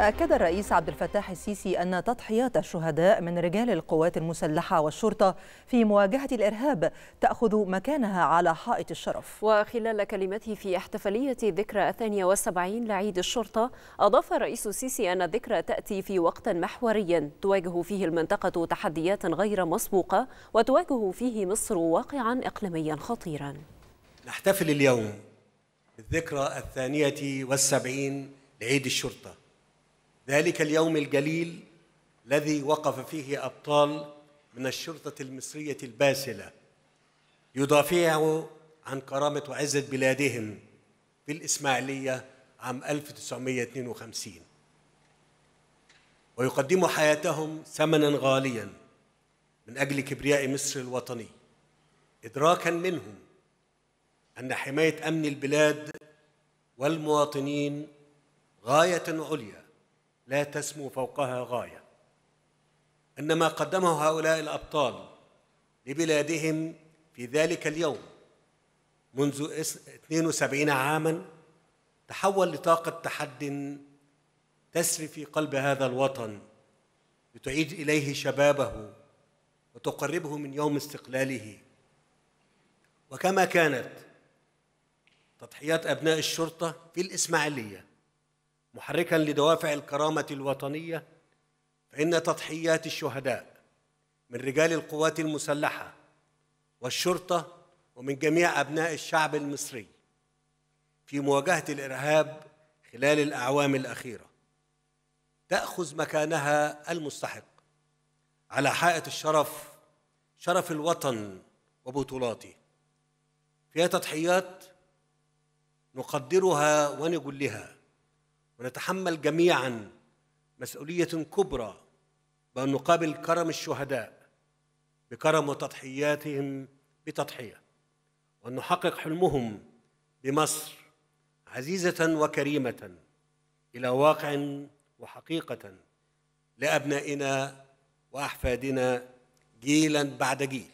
أكد الرئيس عبد الفتاح السيسي أن تضحيات الشهداء من رجال القوات المسلحة والشرطة في مواجهة الإرهاب تأخذ مكانها على حائط الشرف وخلال كلمته في احتفالية ذكرى 72 لعيد الشرطة أضاف الرئيس السيسي أن الذكرى تأتي في وقت محوري تواجه فيه المنطقة تحديات غير مسبوقة وتواجه فيه مصر واقعا إقليميا خطيرا نحتفل اليوم بالذكرى الثانية والسبعين لعيد الشرطة ذلك اليوم الجليل الذي وقف فيه أبطال من الشرطة المصرية الباسلة يدافعوا عن كرامة وعزة بلادهم في الإسماعيلية عام 1952 ويقدموا حياتهم ثمنا غاليا من أجل كبرياء مصر الوطني إدراكا منهم أن حماية أمن البلاد والمواطنين غاية عليا لا تسمو فوقها غايه ان ما قدمه هؤلاء الابطال لبلادهم في ذلك اليوم منذ 72 عاما تحول لطاقه تحد تسري في قلب هذا الوطن لتعيد اليه شبابه وتقربه من يوم استقلاله وكما كانت تضحيات ابناء الشرطه في الاسماعيليه محركا لدوافع الكرامه الوطنيه فان تضحيات الشهداء من رجال القوات المسلحه والشرطه ومن جميع ابناء الشعب المصري في مواجهه الارهاب خلال الاعوام الاخيره تاخذ مكانها المستحق على حائط الشرف شرف الوطن وبطولاته فيها تضحيات نقدرها ونجلها ونتحمل جميعا مسؤولية كبرى بأن نقابل كرم الشهداء بكرم وتضحياتهم بتضحية وأن نحقق حلمهم بمصر عزيزة وكريمة إلى واقع وحقيقة لأبنائنا وأحفادنا جيلا بعد جيل